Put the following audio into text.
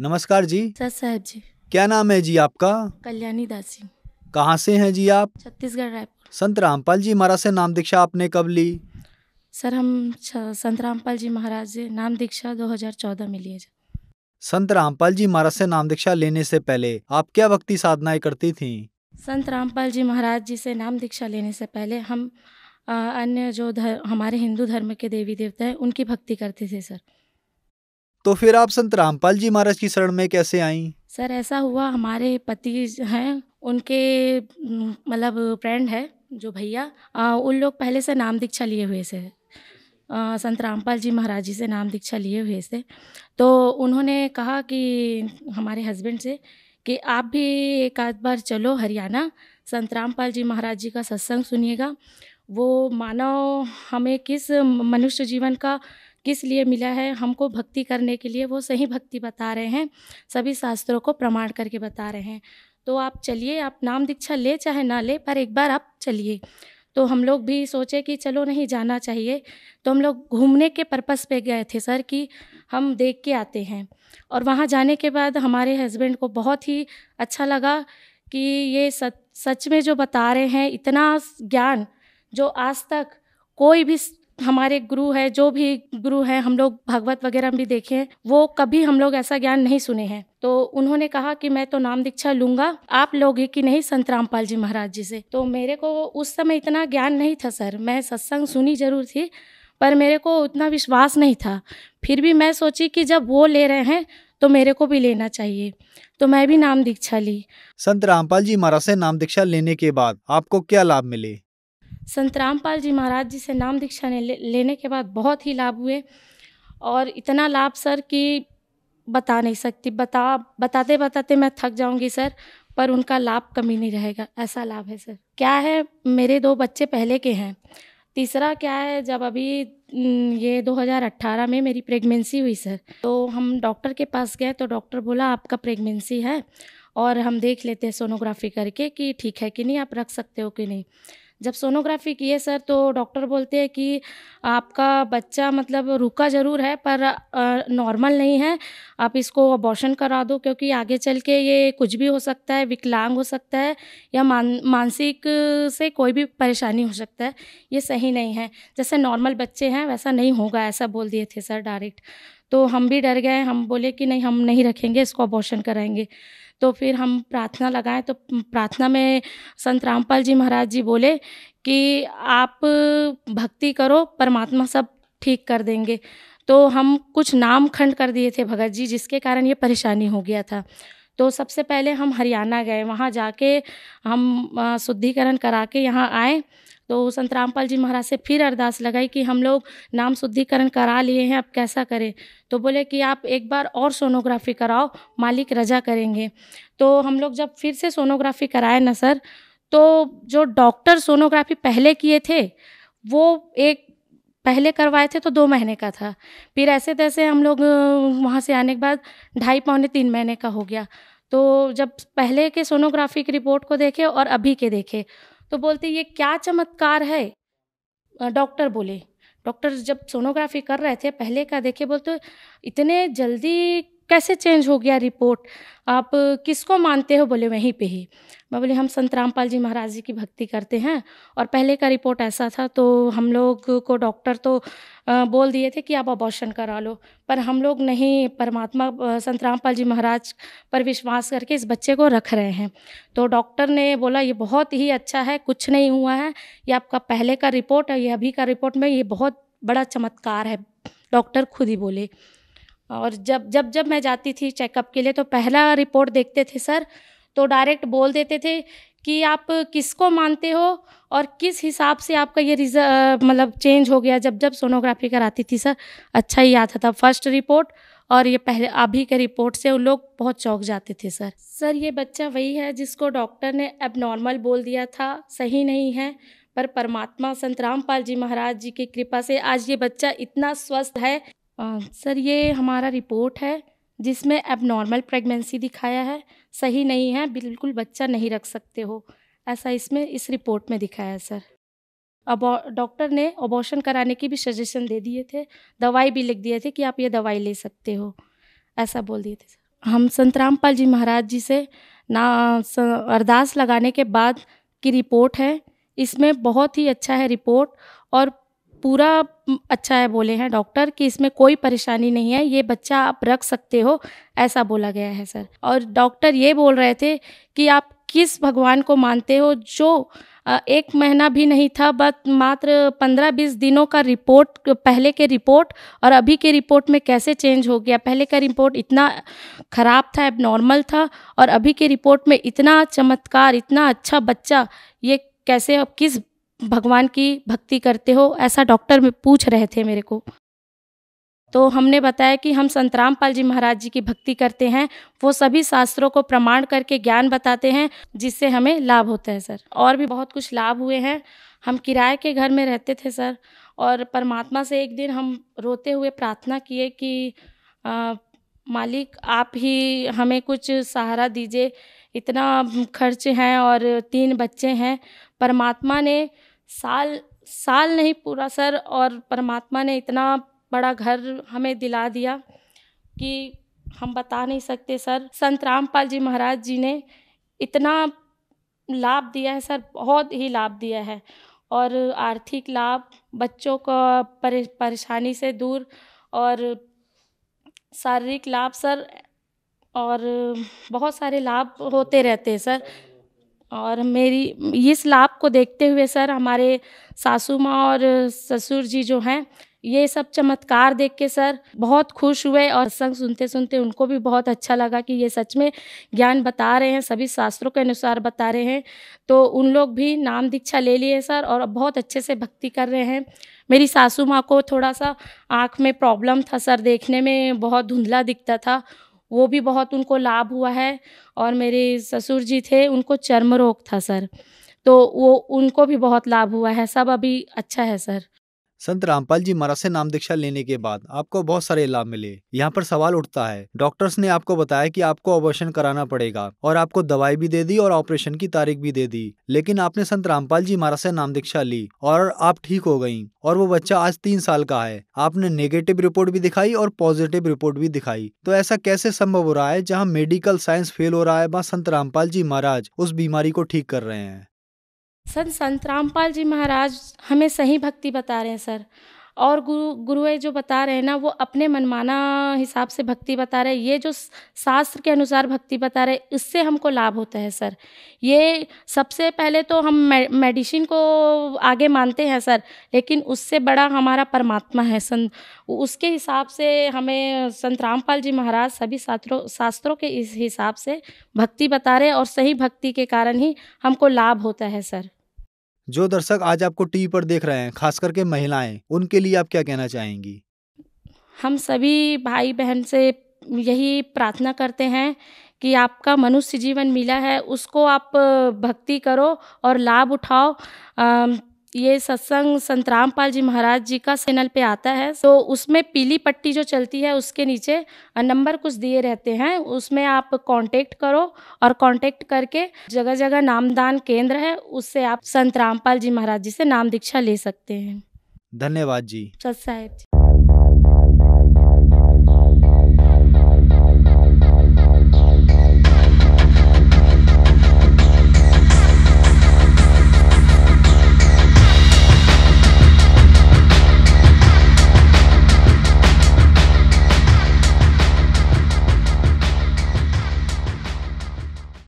नमस्कार जी सर साहब जी क्या नाम है जी आपका कल्याणी दास जी कहाँ से हैं जी आप छत्तीसगढ़ रायपुर संत रामपाल जी महाराज से नाम दीक्षा आपने कब ली सर हम संत रामपाल जी महाराज से नाम दीक्षा 2014 में लिए संत रामपाल जी महाराज से नाम दीक्षा लेने से पहले आप क्या भक्ति साधनाएं करती थी संत रामपाल जी महाराज जी से नाम दीक्षा लेने से पहले हम अन्य जो धर, हमारे हिंदू धर्म के देवी देवता हैं उनकी भक्ति करते थे सर तो फिर आप संत रामपाल जी महाराज की शरण में कैसे आई सर ऐसा हुआ हमारे पति हैं उनके मतलब फ्रेंड है जो भैया उन लोग पहले से नाम दीक्षा लिए हुए थे संत रामपाल जी महाराज जी से नाम दीक्षा लिए हुए थे तो उन्होंने कहा कि हमारे हस्बैंड से कि आप भी एक आध बार चलो हरियाणा संत रामपाल जी महाराज जी का सत्संग सुनिएगा वो मानव हमें किस मनुष्य जीवन का किस लिए मिला है हमको भक्ति करने के लिए वो सही भक्ति बता रहे हैं सभी शास्त्रों को प्रमाण करके बता रहे हैं तो आप चलिए आप नाम दीक्षा ले चाहे ना ले पर एक बार आप चलिए तो हम लोग भी सोचे कि चलो नहीं जाना चाहिए तो हम लोग घूमने के पर्पस पे गए थे सर कि हम देख के आते हैं और वहाँ जाने के बाद हमारे हस्बैंड को बहुत ही अच्छा लगा कि ये सच सच में जो बता रहे हैं इतना ज्ञान जो आज तक कोई भी हमारे गुरु है जो भी गुरु है हम लोग भागवत वगैरह भी देखे हैं वो कभी हम लोग ऐसा ज्ञान नहीं सुने हैं तो उन्होंने कहा कि मैं तो नाम दीक्षा लूंगा आप लोग कि नहीं संत रामपाल जी महाराज जी से तो मेरे को उस समय इतना ज्ञान नहीं था सर मैं सत्संग सुनी जरूर थी पर मेरे को उतना विश्वास नहीं था फिर भी मैं सोची कि जब वो ले रहे हैं तो मेरे को भी लेना चाहिए तो मैं भी नाम दीक्षा ली संत रामपाल जी महाराज से नाम दीक्षा लेने के बाद आपको क्या लाभ मिले संत रामपाल जी महाराज जी से नाम दीक्षा ले, लेने के बाद बहुत ही लाभ हुए और इतना लाभ सर कि बता नहीं सकती बता बताते बताते मैं थक जाऊंगी सर पर उनका लाभ कमी नहीं रहेगा ऐसा लाभ है सर क्या है मेरे दो बच्चे पहले के हैं तीसरा क्या है जब अभी ये 2018 में मेरी प्रेगनेंसी हुई सर तो हम डॉक्टर के पास गए तो डॉक्टर बोला आपका प्रेगनेंसी है और हम देख लेते हैं सोनोग्राफी करके कि ठीक है कि नहीं आप रख सकते हो कि नहीं जब सोनोग्राफी किए सर तो डॉक्टर बोलते हैं कि आपका बच्चा मतलब रुका ज़रूर है पर नॉर्मल नहीं है आप इसको अबॉर्शन करा दो क्योंकि आगे चल के ये कुछ भी हो सकता है विकलांग हो सकता है या मान मानसिक से कोई भी परेशानी हो सकता है ये सही नहीं है जैसे नॉर्मल बच्चे हैं वैसा नहीं होगा ऐसा बोल दिए थे सर डायरेक्ट तो हम भी डर गए हम बोले कि नहीं हम नहीं रखेंगे इसको अबॉर्शन कराएंगे तो फिर हम प्रार्थना लगाएं तो प्रार्थना में संत रामपाल जी महाराज जी बोले कि आप भक्ति करो परमात्मा सब ठीक कर देंगे तो हम कुछ नाम खंड कर दिए थे भगत जी जिसके कारण ये परेशानी हो गया था तो सबसे पहले हम हरियाणा गए वहाँ जाके हम शुद्धिकरण करा के यहाँ आए तो संत रामपाल जी महाराज से फिर अरदास लगाई कि हम लोग नाम शुद्धिकरण करा लिए हैं अब कैसा करें तो बोले कि आप एक बार और सोनोग्राफी कराओ मालिक रजा करेंगे तो हम लोग जब फिर से सोनोग्राफी कराए ना सर तो जो डॉक्टर सोनोग्राफी पहले किए थे वो एक पहले करवाए थे तो दो महीने का था फिर ऐसे तैसे हम लोग वहाँ से आने के बाद ढाई पौने तीन महीने का हो गया तो जब पहले के सोनोग्राफी की रिपोर्ट को देखे और अभी के देखे तो बोलते ये क्या चमत्कार है डॉक्टर बोले डॉक्टर जब सोनोग्राफी कर रहे थे पहले का देखे बोलते इतने जल्दी कैसे चेंज हो गया रिपोर्ट आप किसको मानते हो बोले वहीं पे ही मैं बोली हम संत रामपाल जी महाराज जी की भक्ति करते हैं और पहले का रिपोर्ट ऐसा था तो हम लोग को डॉक्टर तो बोल दिए थे कि आप अबॉर्शन करा लो पर हम लोग नहीं परमात्मा संत रामपाल जी महाराज पर विश्वास करके इस बच्चे को रख रहे हैं तो डॉक्टर ने बोला ये बहुत ही अच्छा है कुछ नहीं हुआ है ये आपका पहले का रिपोर्ट है ये अभी का रिपोर्ट में ये बहुत बड़ा चमत्कार है डॉक्टर खुद ही बोले और जब जब जब मैं जाती थी चेकअप के लिए तो पहला रिपोर्ट देखते थे सर तो डायरेक्ट बोल देते थे कि आप किसको मानते हो और किस हिसाब से आपका ये रिज मतलब चेंज हो गया जब जब सोनोग्राफी कराती थी सर अच्छा ही आता था फर्स्ट रिपोर्ट और ये पहले अभी के रिपोर्ट से उन लोग बहुत चौंक जाते थे सर सर ये बच्चा वही है जिसको डॉक्टर ने अब नॉर्मल बोल दिया था सही नहीं है पर परमात्मा संत रामपाल जी महाराज जी की कृपा से आज ये बच्चा इतना स्वस्थ है सर ये हमारा रिपोर्ट है जिसमें एबनॉर्मल प्रेगनेंसी दिखाया है सही नहीं है बिल्कुल बच्चा नहीं रख सकते हो ऐसा इसमें इस रिपोर्ट में दिखाया है सर अब डॉक्टर ने अबॉर्शन कराने की भी सजेशन दे दिए थे दवाई भी लिख दिए थे कि आप ये दवाई ले सकते हो ऐसा बोल दिए थे सर हम रामपाल जी महाराज जी से ना अरदास लगाने के बाद की रिपोर्ट है इसमें बहुत ही अच्छा है रिपोर्ट और पूरा अच्छा है बोले हैं डॉक्टर कि इसमें कोई परेशानी नहीं है ये बच्चा आप रख सकते हो ऐसा बोला गया है सर और डॉक्टर ये बोल रहे थे कि आप किस भगवान को मानते हो जो एक महीना भी नहीं था बट मात्र पंद्रह बीस दिनों का रिपोर्ट पहले के रिपोर्ट और अभी के रिपोर्ट में कैसे चेंज हो गया पहले का रिपोर्ट इतना ख़राब था अब नॉर्मल था और अभी के रिपोर्ट में इतना चमत्कार इतना अच्छा बच्चा ये कैसे अब किस भगवान की भक्ति करते हो ऐसा डॉक्टर में पूछ रहे थे मेरे को तो हमने बताया कि हम संत रामपाल जी महाराज जी की भक्ति करते हैं वो सभी शास्त्रों को प्रमाण करके ज्ञान बताते हैं जिससे हमें लाभ होता है सर और भी बहुत कुछ लाभ हुए हैं हम किराए के घर में रहते थे सर और परमात्मा से एक दिन हम रोते हुए प्रार्थना किए कि आ, मालिक आप ही हमें कुछ सहारा दीजिए इतना खर्च हैं और तीन बच्चे हैं परमात्मा ने साल साल नहीं पूरा सर और परमात्मा ने इतना बड़ा घर हमें दिला दिया कि हम बता नहीं सकते सर संत रामपाल जी महाराज जी ने इतना लाभ दिया है सर बहुत ही लाभ दिया है और आर्थिक लाभ बच्चों को परेशानी से दूर और शारीरिक लाभ सर और बहुत सारे लाभ होते रहते हैं सर और मेरी इस लाभ को देखते हुए सर हमारे सासू माँ और ससुर जी जो हैं ये सब चमत्कार देख के सर बहुत खुश हुए और संग सुनते सुनते उनको भी बहुत अच्छा लगा कि ये सच में ज्ञान बता रहे हैं सभी शास्त्रों के अनुसार बता रहे हैं तो उन लोग भी नाम दीक्षा ले लिए सर और अब बहुत अच्छे से भक्ति कर रहे हैं मेरी सासू माँ को थोड़ा सा आँख में प्रॉब्लम था सर देखने में बहुत धुंधला दिखता था वो भी बहुत उनको लाभ हुआ है और मेरे ससुर जी थे उनको चर्म रोग था सर तो वो उनको भी बहुत लाभ हुआ है सब अभी अच्छा है सर संत रामपाल जी महाराज से नाम दीक्षा लेने के बाद आपको बहुत सारे लाभ मिले यहाँ पर सवाल उठता है डॉक्टर्स ने आपको बताया कि आपको ऑपरेशन कराना पड़ेगा और आपको दवाई भी दे दी और ऑपरेशन की तारीख भी दे दी लेकिन आपने संत रामपाल जी महाराज से नाम दीक्षा ली और आप ठीक हो गई और वो बच्चा आज तीन साल का है आपने नेगेटिव रिपोर्ट भी दिखाई और पॉजिटिव रिपोर्ट भी दिखाई तो ऐसा कैसे संभव हो रहा है जहाँ मेडिकल साइंस फेल हो रहा है वहाँ संत रामपाल जी महाराज उस बीमारी को ठीक कर रहे हैं संत संत रामपाल जी महाराज हमें सही भक्ति बता रहे हैं सर और गुरु गुरुए जो बता रहे हैं ना वो अपने मनमाना हिसाब से भक्ति बता रहे हैं ये जो शास्त्र के अनुसार भक्ति बता रहे हैं इससे हमको लाभ होता है सर ये सबसे पहले तो हम मेडिसिन को आगे मानते हैं सर लेकिन उससे बड़ा हमारा परमात्मा है संत उसके हिसाब से हमें संत रामपाल जी महाराज सभी शास्त्रों शास्त्रों के इस हिसाब से भक्ति बता रहे हैं और सही भक्ति के कारण ही हमको लाभ होता है सर जो दर्शक आज आपको टीवी पर देख रहे हैं खास करके महिलाएं उनके लिए आप क्या कहना चाहेंगी हम सभी भाई बहन से यही प्रार्थना करते हैं कि आपका मनुष्य जीवन मिला है उसको आप भक्ति करो और लाभ उठाओ ये सत्संग संत रामपाल जी महाराज जी का चैनल पे आता है तो उसमें पीली पट्टी जो चलती है उसके नीचे नंबर कुछ दिए रहते हैं उसमें आप कांटेक्ट करो और कांटेक्ट करके जगह जगह नामदान केंद्र है उससे आप संत रामपाल जी महाराज जी से नाम दीक्षा ले सकते हैं धन्यवाद जी सत साहेब जी